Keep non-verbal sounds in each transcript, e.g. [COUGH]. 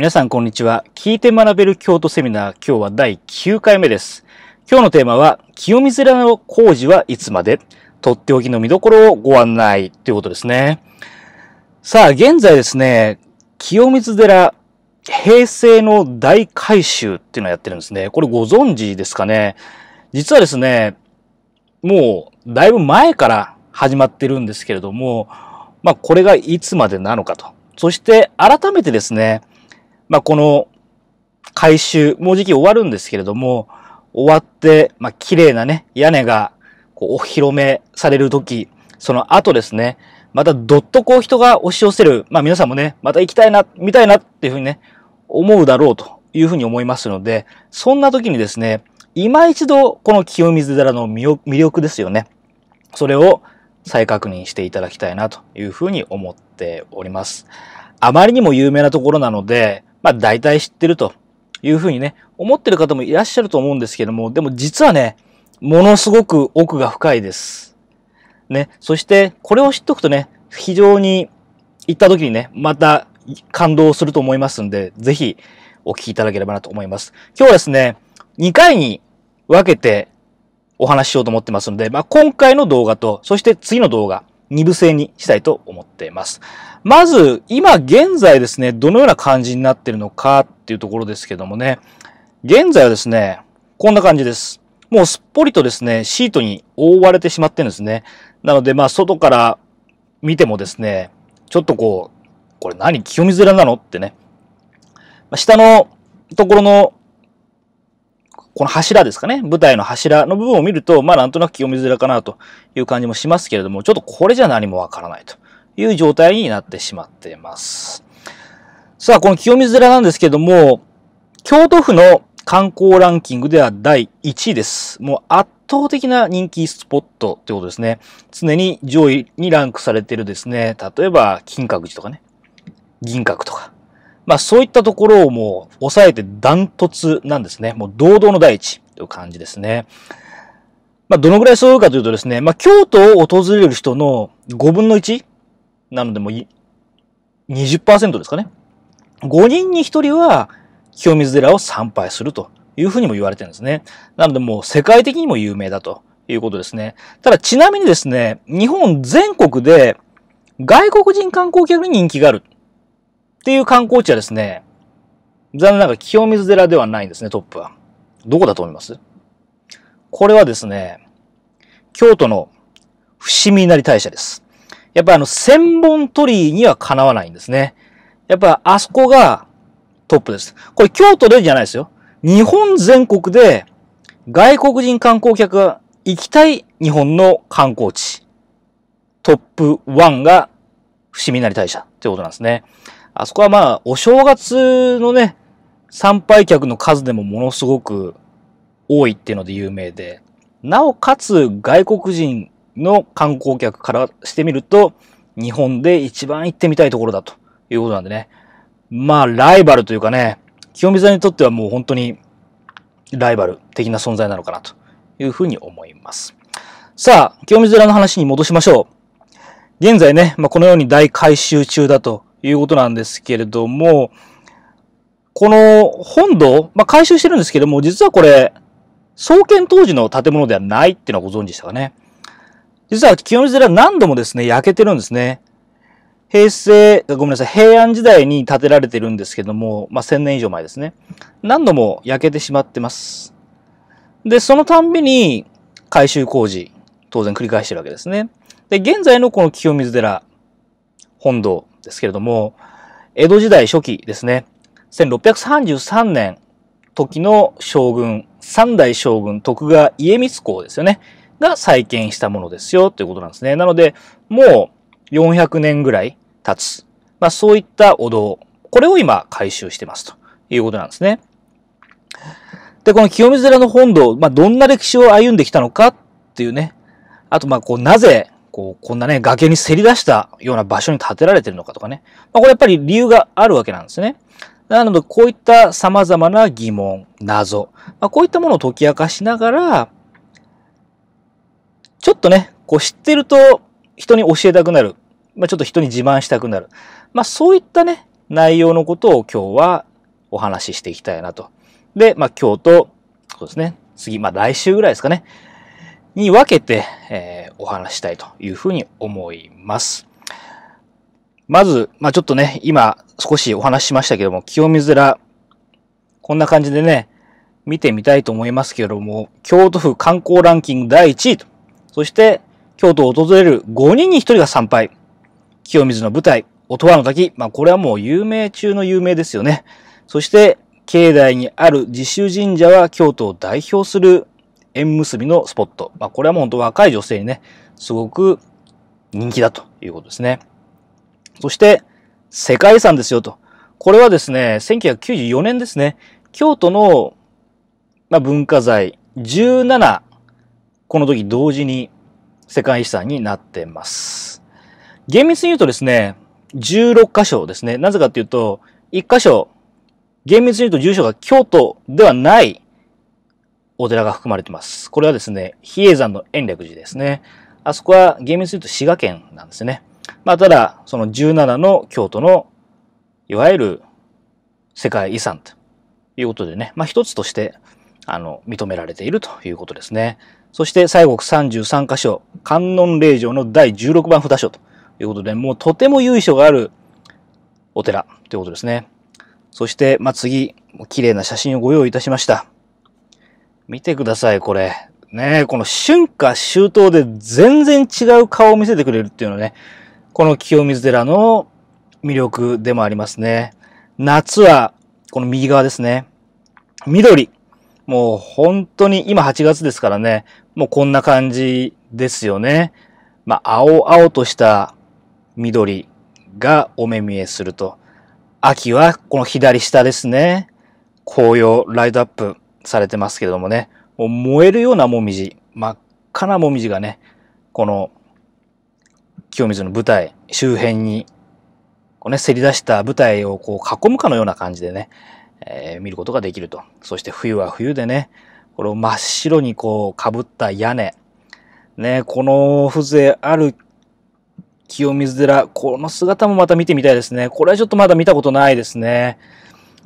皆さんこんにちは。聞いて学べる京都セミナー、今日は第9回目です。今日のテーマは、清水寺の工事はいつまでとっておきの見どころをご案内ということですね。さあ、現在ですね、清水寺、平成の大改修っていうのをやってるんですね。これご存知ですかね実はですね、もうだいぶ前から始まってるんですけれども、まあこれがいつまでなのかと。そして改めてですね、まあ、この改修、もうじき終わるんですけれども、終わって、まあ、綺麗なね、屋根が、こう、お披露目される時、その後ですね、またどっとこう人が押し寄せる、まあ皆さんもね、また行きたいな、見たいなっていうふうにね、思うだろうというふうに思いますので、そんな時にですね、今一度この清水寺の魅力ですよね。それを再確認していただきたいなというふうに思っております。あまりにも有名なところなので、まあ大体知ってるというふうにね、思ってる方もいらっしゃると思うんですけども、でも実はね、ものすごく奥が深いです。ね、そしてこれを知っておくとね、非常に行った時にね、また感動すると思いますんで、ぜひお聞きいただければなと思います。今日はですね、2回に分けてお話ししようと思ってますので、まあ、今回の動画と、そして次の動画、2部制にしたいと思っています。まず、今現在ですね、どのような感じになってるのかっていうところですけどもね、現在はですね、こんな感じです。もうすっぽりとですね、シートに覆われてしまってるんですね。なので、まあ、外から見てもですね、ちょっとこう、これ何清水寺なのってね。下のところのこの柱ですかね、舞台の柱の部分を見ると、まあなんとなく清水寺かなという感じもしますけれども、ちょっとこれじゃ何もわからないという状態になってしまっています。さあ、この清水寺なんですけども、京都府の観光ランキングでは第1位です。もう圧倒的な人気スポットってことですね。常に上位にランクされてるですね。例えば、金閣寺とかね、銀閣とか、まあそういったところをもう抑えてダントツなんですね。もう堂々の第一という感じですね。まあどのぐらいそういうかというとですね、まあ京都を訪れる人の5分の 1? なのでもう20%ですかね。5人に1人は清水寺を参拝するというふうにも言われてるんですね。なのでもう世界的にも有名だということですね。ただちなみにですね、日本全国で外国人観光客に人気があるっていう観光地はですね、残念ながら清水寺ではないんですね、トップは。どこだと思いますこれはですね、京都の伏見稲荷大社です。やっぱあの、千本鳥居にはかなわないんですね。やっぱあそこがトップです。これ京都でじゃないですよ。日本全国で外国人観光客が行きたい日本の観光地。トップ1が伏見稲荷大社ってことなんですね。あそこはまあ、お正月のね、参拝客の数でもものすごく多いっていうので有名で、なおかつ外国人の観光客からしてみると、日本で一番行ってみたいところだということなんでね。まあ、ライバルというかね、清水さんにとってはもう本当にライバル的な存在なのかなというふうに思います。さあ、清水寺の話に戻しましょう。現在ね、まあ、このように大改修中だということなんですけれども、この本堂、まあ、改修してるんですけども、実はこれ、創建当時の建物ではないっていうのはご存知でしたかね。実は清水寺何度もですね、焼けてるんですね。平成、ごめんなさい、平安時代に建てられてるんですけども、まあ、1000年以上前ですね。何度も焼けてしまってます。で、そのたんびに改修工事、当然繰り返してるわけですね。で、現在のこの清水寺、本堂、ですけれども、江戸時代初期ですね、1633年時の将軍、三代将軍徳川家光公ですよね、が再建したものですよということなんですね。なので、もう400年ぐらい経つ。まあそういったお堂、これを今改修してますということなんですね。で、この清水寺の本堂、まあどんな歴史を歩んできたのかっていうね、あとまあこうなぜこう、こんなね、崖にせり出したような場所に建てられてるのかとかね。まあ、これやっぱり理由があるわけなんですね。なので、こういった様々な疑問、謎、まあ、こういったものを解き明かしながら、ちょっとね、こう知ってると人に教えたくなる。まあ、ちょっと人に自慢したくなる。まあ、そういったね、内容のことを今日はお話ししていきたいなと。で、まあ、今日と、そうですね、次、まあ、来週ぐらいですかね。に分けて、えー、お話したいというふうに思います。まず、まあ、ちょっとね、今少しお話ししましたけども、清水寺、こんな感じでね、見てみたいと思いますけれども、京都府観光ランキング第1位と、そして京都を訪れる5人に1人が参拝。清水の舞台、音羽の滝。まあ、これはもう有名中の有名ですよね。そして、境内にある自主神社は京都を代表する縁結びのスポット。まあ、これはもう本当若い女性にね、すごく人気だということですね。そして、世界遺産ですよと。これはですね、1994年ですね、京都の、まあ、文化財17、この時同時に世界遺産になってます。厳密に言うとですね、16箇所ですね。なぜかっていうと、1箇所、厳密に言うと住所が京都ではないお寺が含まれてます。これはですね、比叡山の延暦寺ですね。あそこは厳密に言うと滋賀県なんですね。まあ、ただ、その17の京都の、いわゆる世界遺産ということでね、まあ、一つとして、あの、認められているということですね。そして、西国33箇所、観音霊場の第16番札所ということで、もうとても由緒があるお寺ということですね。そして、まあ、次、綺麗な写真をご用意いたしました。見てください、これ。ねこの春夏秋冬で全然違う顔を見せてくれるっていうのね、この清水寺の魅力でもありますね。夏は、この右側ですね。緑。もう本当に、今8月ですからね、もうこんな感じですよね。まあ、青々とした緑がお目見えすると。秋はこの左下ですね。紅葉、ライトアップ。されてますけどもね、もう燃えるようなもみじ、真っ赤なもみじがね、この清水の舞台周辺に、こうね、せり出した舞台をこう囲むかのような感じでね、えー、見ることができると。そして冬は冬でね、これを真っ白にこう被った屋根、ね、この風情ある清水寺、この姿もまた見てみたいですね。これはちょっとまだ見たことないですね。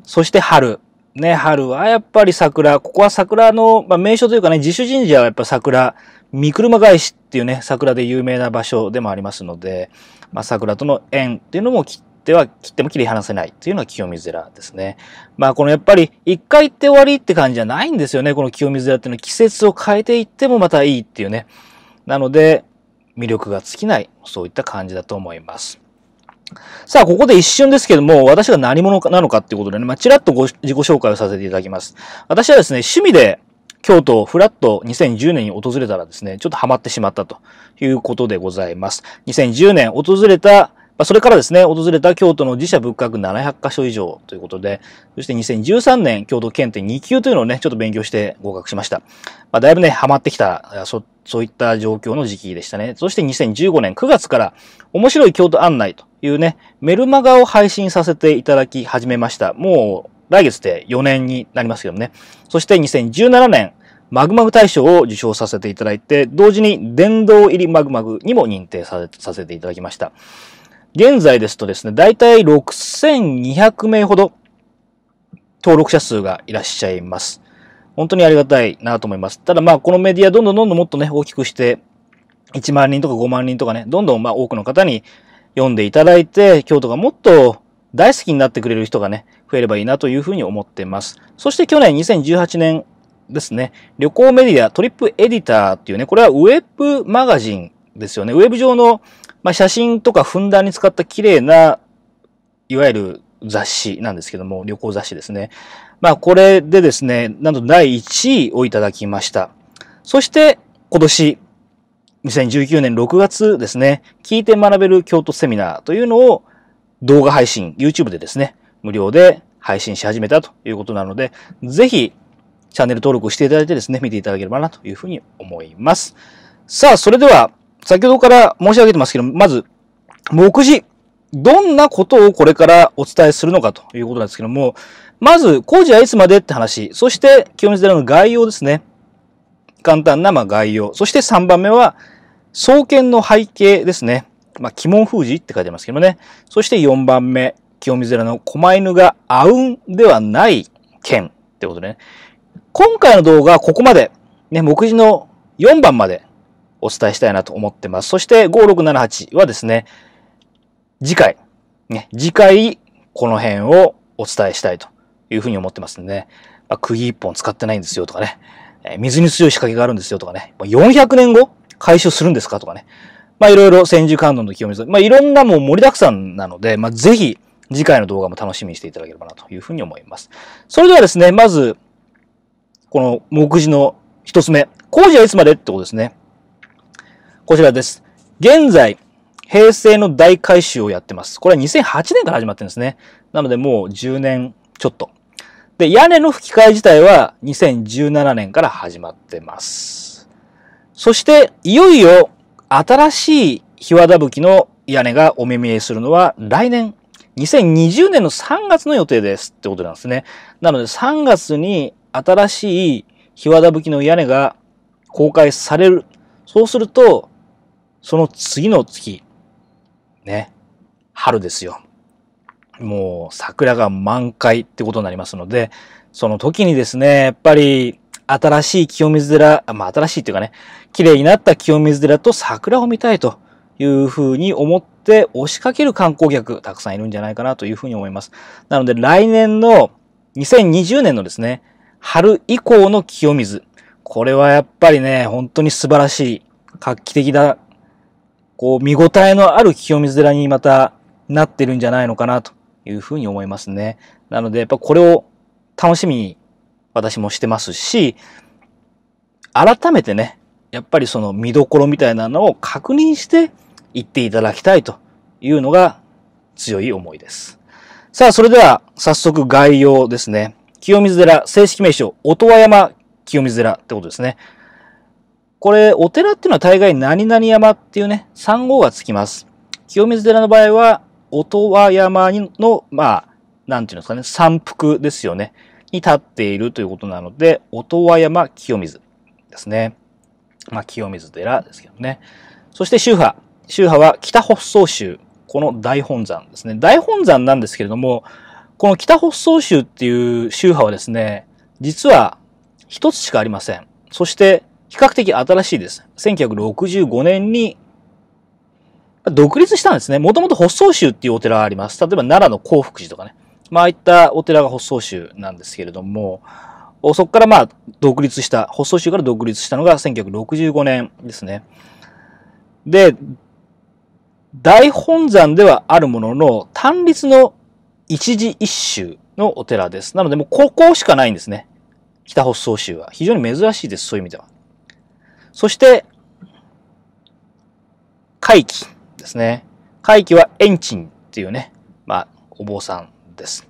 そして春、ね、春はやっぱり桜、ここは桜の、まあ、名所というかね、自主神社はやっぱ桜、三車返しっていうね、桜で有名な場所でもありますので、まあ、桜との縁っていうのも切っては、切っても切り離せないっていうのは清水寺ですね。まあこのやっぱり一回行って終わりって感じじゃないんですよね、この清水寺っていうのは季節を変えていってもまたいいっていうね。なので、魅力が尽きない、そういった感じだと思います。さあ、ここで一瞬ですけども、私が何者なのかっていうことでね、まあ、ちらっとご自己紹介をさせていただきます。私はですね、趣味で京都をフラット2010年に訪れたらですね、ちょっとハマってしまったということでございます。2010年訪れたまそれからですね、訪れた京都の自社仏閣700箇所以上ということで、そして2013年京都検定2級というのをね、ちょっと勉強して合格しました。まあ、だいぶね、ハマってきた、そ、そういった状況の時期でしたね。そして2015年9月から、面白い京都案内というね、メルマガを配信させていただき始めました。もう、来月で4年になりますけどね。そして2017年、マグマグ大賞を受賞させていただいて、同時に殿堂入りマグマグにも認定させていただきました。現在ですとですね、だいたい6200名ほど登録者数がいらっしゃいます。本当にありがたいなと思います。ただまあこのメディアどんどんどんどんもっとね、大きくして、1万人とか5万人とかね、どんどんまあ多くの方に読んでいただいて、京都がもっと大好きになってくれる人がね、増えればいいなというふうに思っています。そして去年2018年ですね、旅行メディアトリップエディターっていうね、これはウェブマガジンですよね。ウェブ上のまあ、写真とかふんだんに使った綺麗な、いわゆる雑誌なんですけども、旅行雑誌ですね。まあ、これでですね、なんと第1位をいただきました。そして、今年、2019年6月ですね、聞いて学べる京都セミナーというのを動画配信、YouTube でですね、無料で配信し始めたということなので、ぜひ、チャンネル登録をしていただいてですね、見ていただければなというふうに思います。さあ、それでは、先ほどから申し上げてますけど、まず、目次。どんなことをこれからお伝えするのかということなんですけども、まず、工事はいつまでって話、そして、清水寺の概要ですね。簡単なま概要。そして3番目は、創建の背景ですね。まあ、鬼門封じって書いてますけどね。そして4番目、清水寺の狛犬があうんではない剣ってことね。今回の動画はここまで。ね、目次の4番までお伝えしたいなと思ってます。そして5678はですね、次回、ね、次回この辺をお伝えしたいというふうに思ってますんでね、まあ、釘1本使ってないんですよとかね、え水に強い仕掛けがあるんですよとかね、400年後回収するんですかとかね、まあいろいろ千住観音の清水、まあいろんなもう盛りだくさんなので、まあぜひ次回の動画も楽しみにしていただければなというふうに思います。それではですね、まず、この目次の一つ目、工事はいつまでってことですね。こちらです。現在、平成の大改修をやってます。これは2008年から始まってるんですね。なのでもう10年ちょっと。で、屋根の吹き替え自体は2017年から始まってます。そして、いよいよ新しい日和田吹きの屋根がお目見えするのは来年、2020年の3月の予定ですってことなんですね。なので3月に新しい日和田吹きの屋根が公開される。そうすると、その次の月、ね、春ですよ。もう桜が満開ってことになりますので、その時にですね、やっぱり新しい清水寺、まあ新しいっていうかね、綺麗になった清水寺と桜を見たいというふうに思って押しかける観光客たくさんいるんじゃないかなというふうに思います。なので来年の2020年のですね、春以降の清水。これはやっぱりね、本当に素晴らしい、画期的だこう、見応えのある清水寺にまたなってるんじゃないのかなというふうに思いますね。なので、やっぱこれを楽しみに私もしてますし、改めてね、やっぱりその見どころみたいなのを確認して行っていただきたいというのが強い思いです。さあ、それでは早速概要ですね。清水寺正式名称、音羽山清水寺ってことですね。これ、お寺っていうのは大概何々山っていうね、3号がつきます。清水寺の場合は、音羽山の、まあ、なんていうんですかね、山腹ですよね。に立っているということなので、音羽山清水ですね。まあ、清水寺ですけどね。そして宗派。宗派は北北総宗。この大本山ですね。大本山なんですけれども、この北北総宗っていう宗派はですね、実は一つしかありません。そして、比較的新しいです。1965年に独立したんですね。もともと発想集っていうお寺があります。例えば奈良の興福寺とかね。まあ、あいったお寺が発想集なんですけれども、そこからまあ、独立した、発想集から独立したのが1965年ですね。で、大本山ではあるものの、単立の一時一周のお寺です。なので、もうここしかないんですね。北発想集は。非常に珍しいです、そういう意味では。そして、回帰ですね。回帰は延賃っていうね、まあ、お坊さんです。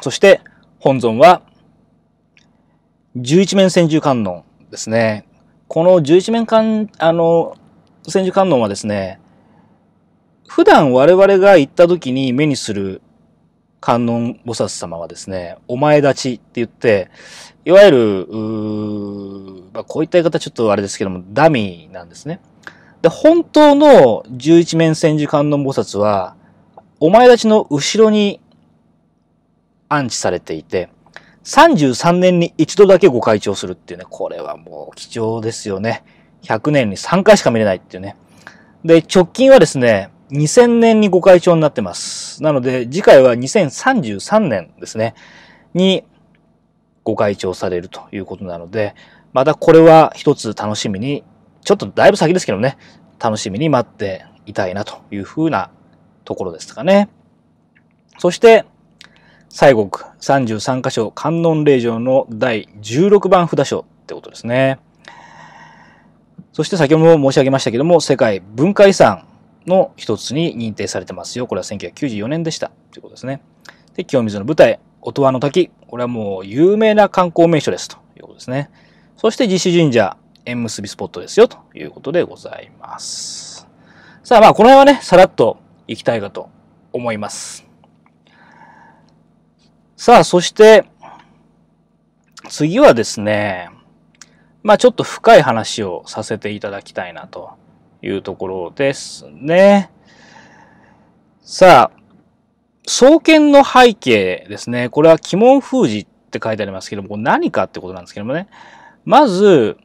そして、本尊は、十一面千住観音ですね。この十一面観、あの、千住観音はですね、普段我々が行った時に目にする観音菩薩様はですね、お前立ちって言って、いわゆる、まあ、こういった言い方ちょっとあれですけども、ダミーなんですね。で、本当の十一面千手観音菩薩は、お前立ちの後ろに安置されていて、33年に一度だけご開帳するっていうね、これはもう貴重ですよね。100年に3回しか見れないっていうね。で、直近はですね、2000年にご開帳になってます。なので、次回は2033年ですね、にご開帳されるということなので、またこれは一つ楽しみに、ちょっとだいぶ先ですけどね、楽しみに待っていたいなというふうなところですかね。そして、西国33箇所観音霊場の第16番札所ってことですね。そして先ほども申し上げましたけども、世界文化遺産の一つに認定されてますよ。これは1994年でした。ということですね。で、清水の舞台、音羽の滝。これはもう有名な観光名所です。ということですね。そして、自主神社、縁結びスポットですよ。ということでございます。さあ、まあ、この辺はね、さらっと行きたいかと思います。さあ、そして、次はですね、まあちょっと深い話をさせていただきたいなというところですね。さあ、創建の背景ですね。これは鬼門封じって書いてありますけども、これ何かってことなんですけどもね。まず、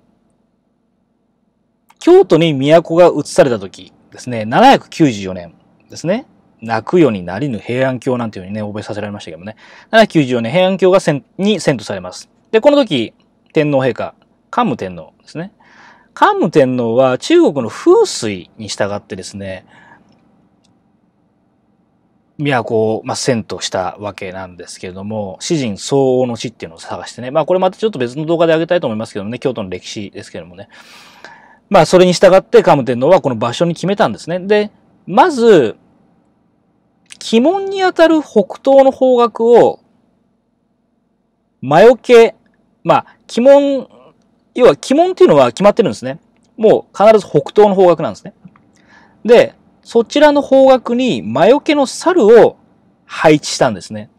京都に都が移された時ですね、794年ですね。泣くようになりぬ平安京なんていうふうにね、覚えさせられましたけどもね。794年、平安京がに遷都されます。で、この時、天皇陛下、桓武天皇ですね。桓武天皇は中国の風水に従ってですね、都を、まあ、遷都したわけなんですけれども、詩人相応の地っていうのを探してね、まあこれまたちょっと別の動画であげたいと思いますけどね、京都の歴史ですけれどもね。まあそれに従って桓武天皇はこの場所に決めたんですね。で、まず、鬼門にあたる北東の方角を、魔除け、まあ、鬼門要は鬼門っていうのは決まってるんですね。もう必ず北東の方角なんですね。で、そちらの方角に魔除けの猿を配置したんですね。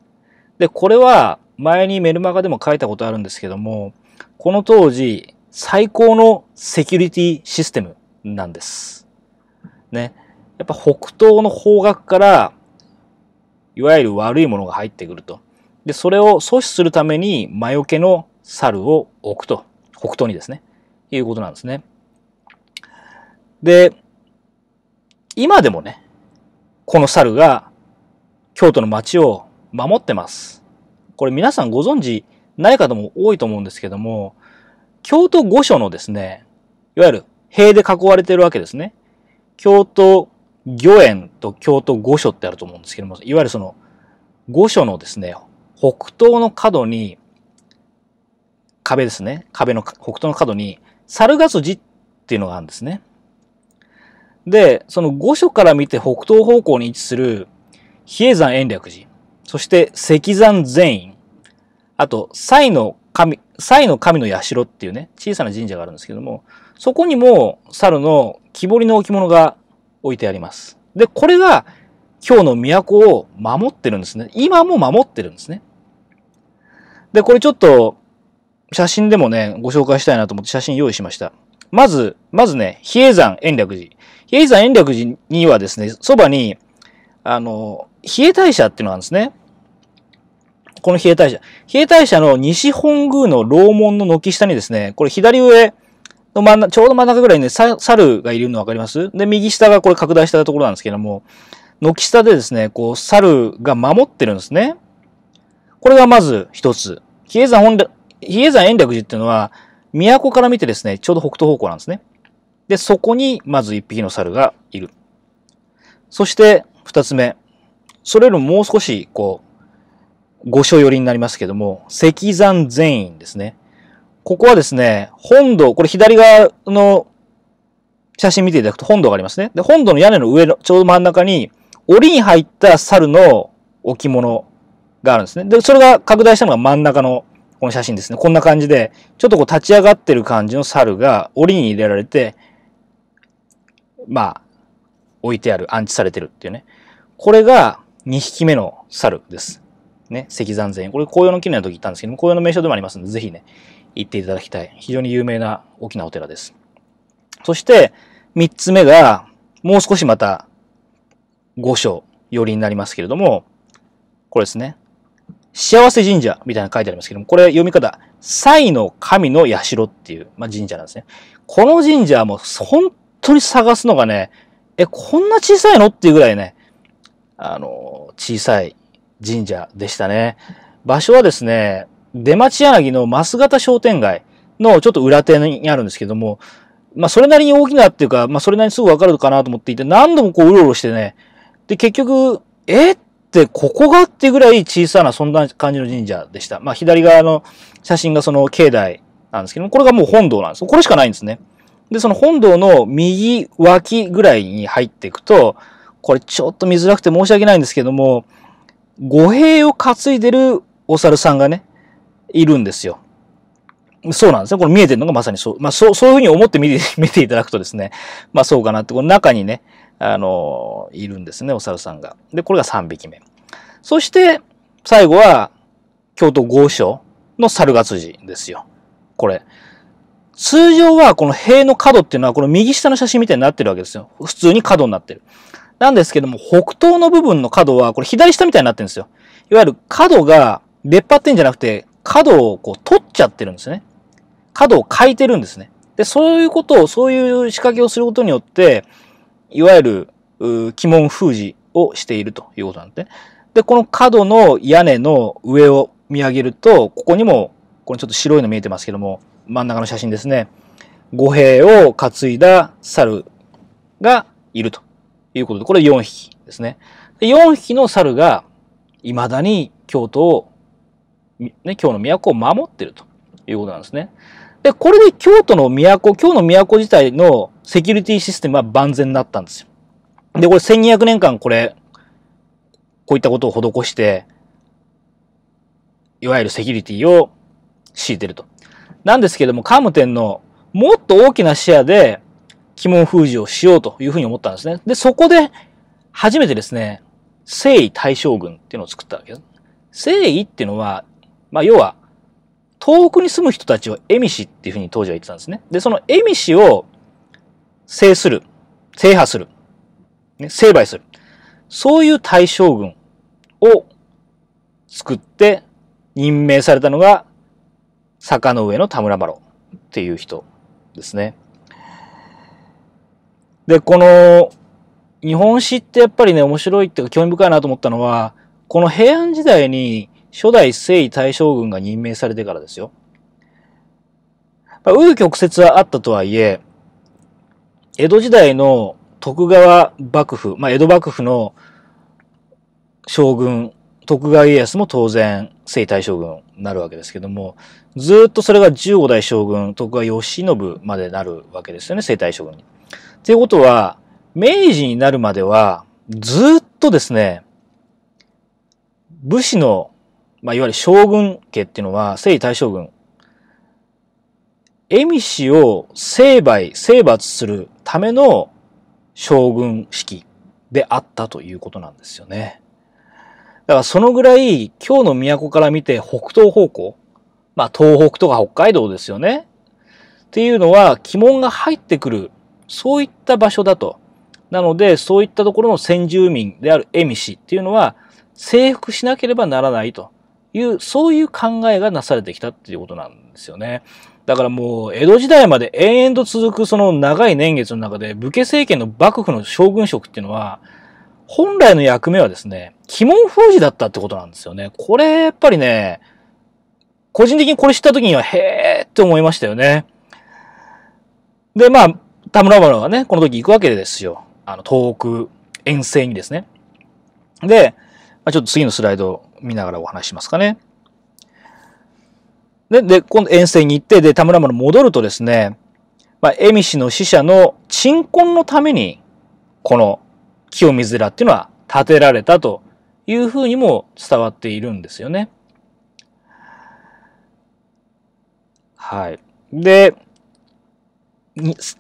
で、これは前にメルマガでも書いたことあるんですけども、この当時最高のセキュリティシステムなんです。ね。やっぱ北東の方角から、いわゆる悪いものが入ってくると。で、それを阻止するために魔除けの猿を置くと。北東にですね、いうことなんですね。で、今でもね、この猿が京都の町を守ってます。これ皆さんご存知ない方も多いと思うんですけども、京都御所のですね、いわゆる塀で囲われてるわけですね。京都御苑と京都御所ってあると思うんですけども、いわゆるその御所のですね、北東の角に壁ですね。壁の北東の角に、猿ヶ寺。っていうのがあるんですね。で、その御所から見て北東方向に位置する、比叡山延暦寺、そして石山善院、あと、西の神、西の神の社っていうね、小さな神社があるんですけども、そこにも猿の木彫りの置物が置いてあります。で、これが今日の都を守ってるんですね。今も守ってるんですね。で、これちょっと写真でもね、ご紹介したいなと思って写真用意しました。まず、まずね、比叡山延暦寺。比叡山延暦寺にはですね、そばに、あの、比叡大社っていうのがあるんですね。この比叡大社。比叡大社の西本宮の楼門の軒下にですね、これ左上の真ん中、ちょうど真ん中ぐらいにね、猿がいるのわかりますで、右下がこれ拡大したところなんですけども、軒下でですね、こう、猿が守ってるんですね。これがまず一つ。比叡山比叡山延暦寺っていうのは、都から見てですね、ちょうど北東方向なんですね。で、そこにまず一匹の猿がいる。そして二つ目。それよりももう少し、こう、御所寄りになりますけども、石山全院ですね。ここはですね、本堂、これ左側の写真見ていただくと本堂がありますね。で、本堂の屋根の上の、ちょうど真ん中に、檻に入った猿の置物があるんですね。で、それが拡大したのが真ん中のこの写真ですね。こんな感じで、ちょっとこう立ち上がってる感じの猿が檻に入れられて、まあ、置いてある、安置されてるっていうね。これが2匹目の猿です。ね、石山前。これ紅葉の記念の時行ったんですけども、紅葉の名所でもありますので、ぜひね、行っていただきたい。非常に有名な大きなお寺です。そして、3つ目が、もう少しまた、五章、寄りになりますけれども、これですね。幸せ神社みたいなの書いてありますけども、これ読み方、才の神の社っていう、まあ、神社なんですね。この神社はもう本当に探すのがね、え、こんな小さいのっていうぐらいね、あの、小さい神社でしたね。場所はですね、出町柳の増型商店街のちょっと裏手にあるんですけども、まあそれなりに大きなっていうか、まあそれなりにすぐわかるかなと思っていて、何度もこううろうろしてね、で結局、えてここがってぐらい小さなそんな感じの神社でした。まあ左側の写真がその境内なんですけども、これがもう本堂なんです。これしかないんですね。で、その本堂の右脇ぐらいに入っていくと、これちょっと見づらくて申し訳ないんですけども、五兵を担いでるお猿さんがね、いるんですよ。そうなんですね。これ見えてるのがまさにそう。まあそう、そういうふうに思って見て [LAUGHS] 見ていただくとですね、まあそうかなって、この中にね、あの、いるんですね、お猿さんが。で、これが3匹目。そして、最後は、京都豪商の猿ヶ寺ですよ。これ。通常はこの塀の角っていうのはこの右下の写真みたいになってるわけですよ。普通に角になってる。なんですけども、北東の部分の角はこれ左下みたいになってるんですよ。いわゆる角が出っ張ってんじゃなくて、角をこう取っちゃってるんですね。角を変えてるんですね。で、そういうことを、そういう仕掛けをすることによって、いわゆる、鬼門封じをしているということなんでね。で、この角の屋根の上を見上げると、ここにも、このちょっと白いの見えてますけども、真ん中の写真ですね。五兵を担いだ猿がいるということで、これ4匹ですね。で4匹の猿が、未だに京都を、ね、京の都を守っているということなんですね。で、これで京都の都、京の都自体のセキュリティシステムは万全だったんですよ。で、これ1200年間これ、こういったことを施して、いわゆるセキュリティを敷いてると。なんですけども、カム天皇、のもっと大きな視野で鬼門封じをしようというふうに思ったんですね。で、そこで初めてですね、征夷大将軍っていうのを作ったわけです。征夷っていうのは、まあ要は、遠くに住む人たちを蝦夷っていうふうに当時は言ってたんですね。で、その蝦夷を制する、制覇する、ね、成敗する。そういう大将軍を作って任命されたのが坂の上の田村麻呂っていう人ですね。で、この日本史ってやっぱりね、面白いっていうか興味深いなと思ったのは、この平安時代に初代征夷大将軍が任命されてからですよ。紆余曲折はあったとはいえ、江戸時代の徳川幕府、まあ、江戸幕府の将軍、徳川家康も当然、征夷大将軍になるわけですけども、ずっとそれが15代将軍、徳川慶喜までなるわけですよね、征夷大将軍に。っていうことは、明治になるまでは、ずっとですね、武士の、まあ、いわゆる将軍家っていうのは、征夷大将軍。恵美氏を成敗、征伐するための将軍式であったということなんですよね。だからそのぐらい今日の都から見て北東方向、まあ東北とか北海道ですよね。っていうのは鬼門が入ってくる、そういった場所だと。なので、そういったところの先住民である恵美氏っていうのは征服しなければならないという、そういう考えがなされてきたっていうことなんですよね。だからもう、江戸時代まで延々と続くその長い年月の中で、武家政権の幕府の将軍職っていうのは、本来の役目はですね、鬼門封じだったってことなんですよね。これ、やっぱりね、個人的にこれ知った時には、へーって思いましたよね。で、まあ、田村丸はね、この時行くわけですよ。あの、東北遠征にですね。で、まあ、ちょっと次のスライドを見ながらお話しますかね。で、で、今度遠征に行って、で、田村村戻るとですね、まあ、恵美氏の死者の鎮魂のために、この清水寺っていうのは建てられたというふうにも伝わっているんですよね。はい。で、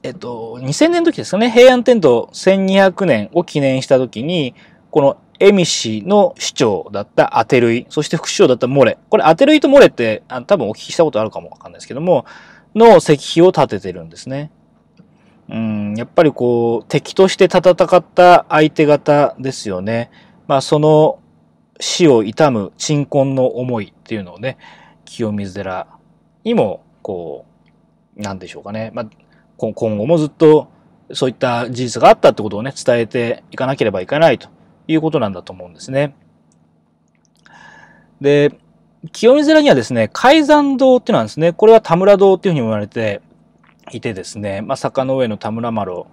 えっと、2000年の時ですかね、平安天皇1200年を記念した時に、このエミの市長だったアテルイ、そして副市長だったモレ。これアテルイとモレって、あの多分お聞きしたことあるかもわかんないですけども、の石碑を建ててるんですね。うん、やっぱりこう、敵として戦った相手方ですよね。まあその死を悼む鎮魂の思いっていうのをね、清水寺にも、こう、なんでしょうかね。まあ、今後もずっとそういった事実があったってことをね、伝えていかなければいけないと。いうことなんだと思うんですね。で、清水寺にはですね、海山堂っていうのはですね、これは田村堂っていうふうに言われていてですね、まあ、坂の上の田村麻呂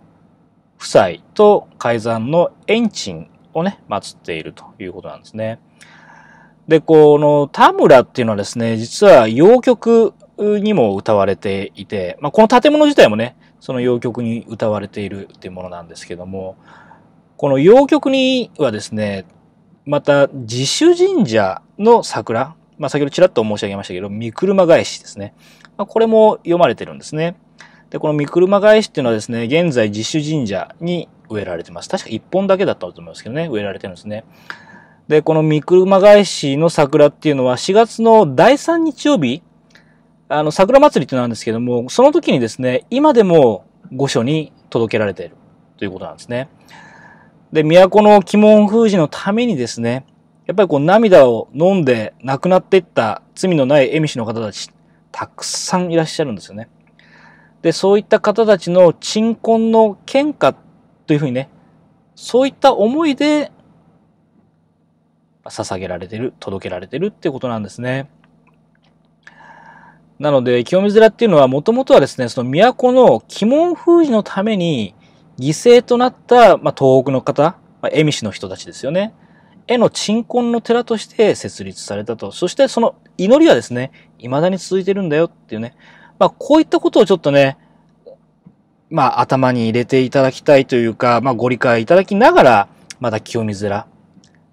夫妻と海山の延鎮をね、祀っているということなんですね。で、この田村っていうのはですね、実は洋曲にも歌われていて、まあ、この建物自体もね、その洋曲に歌われているっていうものなんですけども、この洋曲にはですね、また自主神社の桜、まあ、先ほどちらっと申し上げましたけど、三車返しですね。まあ、これも読まれてるんですね。で、この三車返しっていうのはですね、現在自主神社に植えられてます。確か一本だけだったと思いますけどね、植えられてるんですね。で、この三車返しの桜っていうのは4月の第3日曜日、あの、桜祭りってなんですけども、その時にですね、今でも御所に届けられているということなんですね。で、都の鬼門封じのためにですね、やっぱりこう涙を飲んで亡くなっていった罪のない恵美氏の方たち、たくさんいらっしゃるんですよね。で、そういった方たちの鎮魂の喧嘩というふうにね、そういった思いで捧げられてる、届けられてるっていうことなんですね。なので、清水寺っていうのはもともとはですね、その都の鬼門封じのために犠牲となった、まあ、東北の方、まあ、江見市の人たちですよね。への鎮魂の寺として設立されたと。そしてその祈りはですね、未だに続いてるんだよっていうね。まあ、こういったことをちょっとね、まあ、頭に入れていただきたいというか、まあ、ご理解いただきながら、また清水寺、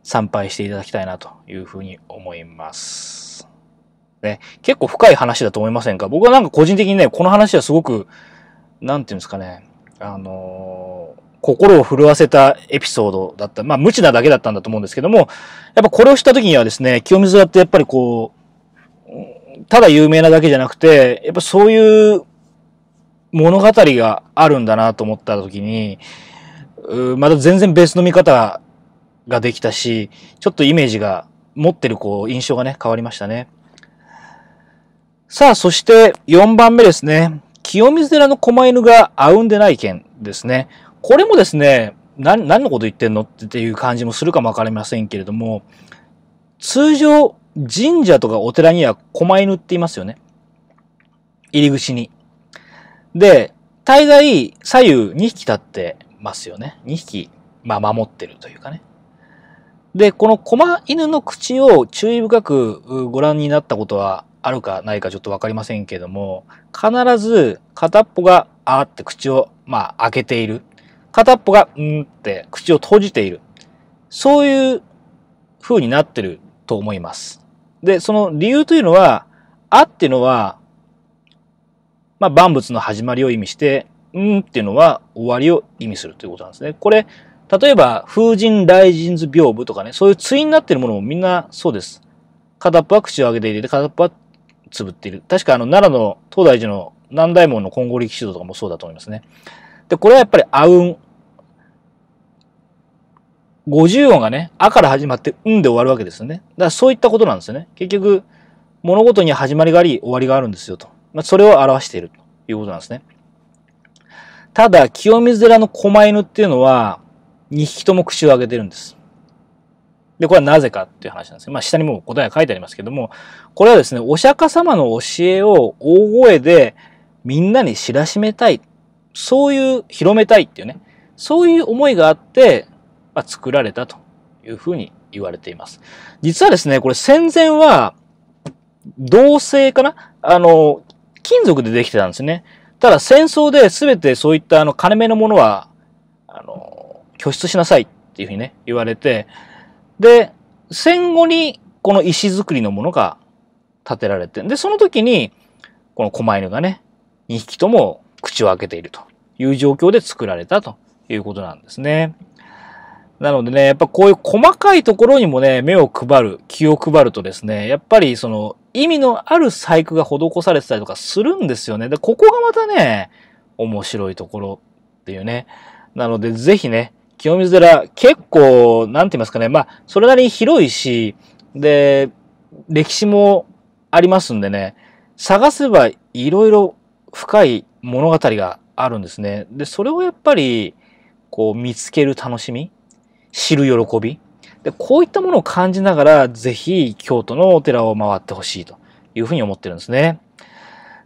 参拝していただきたいなというふうに思います。ね、結構深い話だと思いませんか僕はなんか個人的にね、この話はすごく、なんていうんですかね、あのー、心を震わせたエピソードだった。まあ、無知なだけだったんだと思うんですけども、やっぱこれをした時にはですね、清水寺ってやっぱりこう、ただ有名なだけじゃなくて、やっぱそういう物語があるんだなと思った時に、また全然ベースの見方ができたし、ちょっとイメージが、持ってるこう、印象がね、変わりましたね。さあ、そして4番目ですね。清水寺の狛犬が合うんでない件ですね。これもですね、何、何のこと言ってんのっていう感じもするかもわかりませんけれども、通常、神社とかお寺には狛犬って言いますよね。入り口に。で、大概左右2匹立ってますよね。2匹、まあ守ってるというかね。で、この狛犬の口を注意深くご覧になったことはあるかないかちょっと分かりませんけども必ず片っぽが「あ」って口をまあ開けている片っぽが「ん」って口を閉じているそういう風になってると思います。でその理由というのは「あ」っていうのは、まあ、万物の始まりを意味して「ん」っていうのは終わりを意味するということなんですね。これ例えば、風神雷神図屏風とかね、そういう対になってるものもみんなそうです。片っぽは口を開けていて、片っぽはぶっている。確かあの、奈良の東大寺の南大門の金剛力士道とかもそうだと思いますね。で、これはやっぱりあうん。50音がね、あから始まって、うんで終わるわけですよね。だからそういったことなんですよね。結局、物事に始まりがあり、終わりがあるんですよと。まあ、それを表しているということなんですね。ただ、清水寺の狛犬っていうのは、2匹とも口を開けてるんです。で、これはなぜかっていう話なんですね。まあ、下にも答えが書いてありますけども、これはですね、お釈迦様の教えを大声でみんなに知らしめたい。そういう、広めたいっていうね、そういう思いがあって、まあ、作られたというふうに言われています。実はですね、これ戦前は、銅製かなあの、金属でできてたんですね。ただ戦争で全てそういったあの金目のものは、あの、拠出しなさいっていうふうにね、言われて、で、戦後にこの石造りのものが建てられて、で、その時に、この狛犬がね、2匹とも口を開けているという状況で作られたということなんですね。なのでね、やっぱこういう細かいところにもね、目を配る、気を配るとですね、やっぱりその意味のある細工が施されてたりとかするんですよね。で、ここがまたね、面白いところっていうね。なので、ぜひね、清水寺、結構、なんて言いますかね、まあ、それなりに広いし、で、歴史もありますんでね、探せばいろいろ深い物語があるんですね。で、それをやっぱり、こう、見つける楽しみ、知る喜び、でこういったものを感じながら、ぜひ京都のお寺を回ってほしいというふうに思ってるんですね。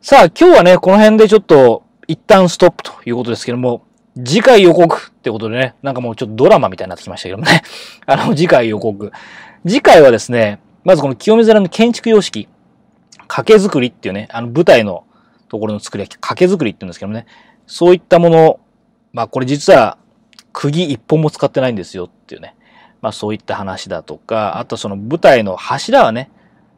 さあ、今日はね、この辺でちょっと、一旦ストップということですけども、次回予告ってことでね、なんかもうちょっとドラマみたいになってきましたけどもね。[LAUGHS] あの、次回予告。次回はですね、まずこの清水寺の建築様式、掛け作りっていうね、あの舞台のところの作り掛け作りって言うんですけどもね、そういったもの、まあこれ実は釘一本も使ってないんですよっていうね、まあそういった話だとか、あとその舞台の柱はね、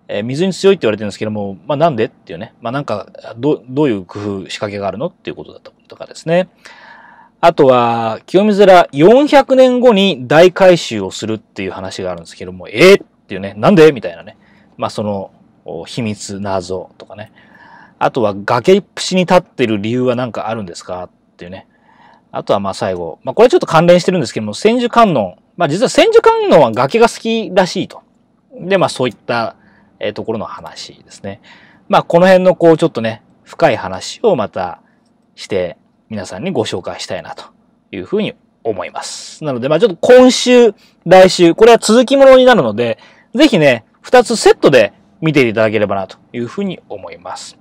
えー、水に強いって言われてるんですけども、まあなんでっていうね、まあなんかどどういう工夫仕掛けがあるのっていうことだとかですね。あとは、清水寺400年後に大改修をするっていう話があるんですけども、えー、っていうね、なんでみたいなね。まあその、秘密、謎とかね。あとは崖っぷちに立ってる理由は何かあるんですかっていうね。あとはまあ最後。まあこれちょっと関連してるんですけども、千手観音。まあ実は千手観音は崖が好きらしいと。でまあそういった、えところの話ですね。まあこの辺のこうちょっとね、深い話をまたして皆さんにご紹介したいなというふうに思います。なので、まあちょっと今週、来週、これは続きものになるので、ぜひね、二つセットで見ていただければなというふうに思います。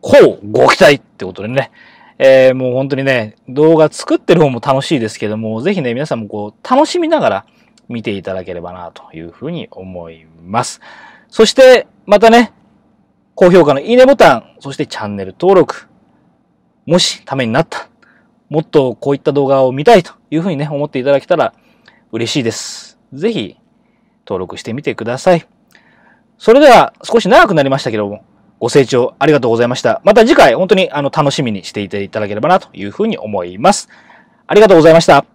こうご期待ってことでね、えー、もう本当にね、動画作ってる方も楽しいですけども、ぜひね、皆さんもこう、楽しみながら見ていただければなというふうに思います。そして、またね、高評価のいいねボタン、そしてチャンネル登録、もしためになった。もっとこういった動画を見たいというふうにね、思っていただけたら嬉しいです。ぜひ、登録してみてください。それでは、少し長くなりましたけども、ご清聴ありがとうございました。また次回、本当にあの、楽しみにしていていただければなというふうに思います。ありがとうございました。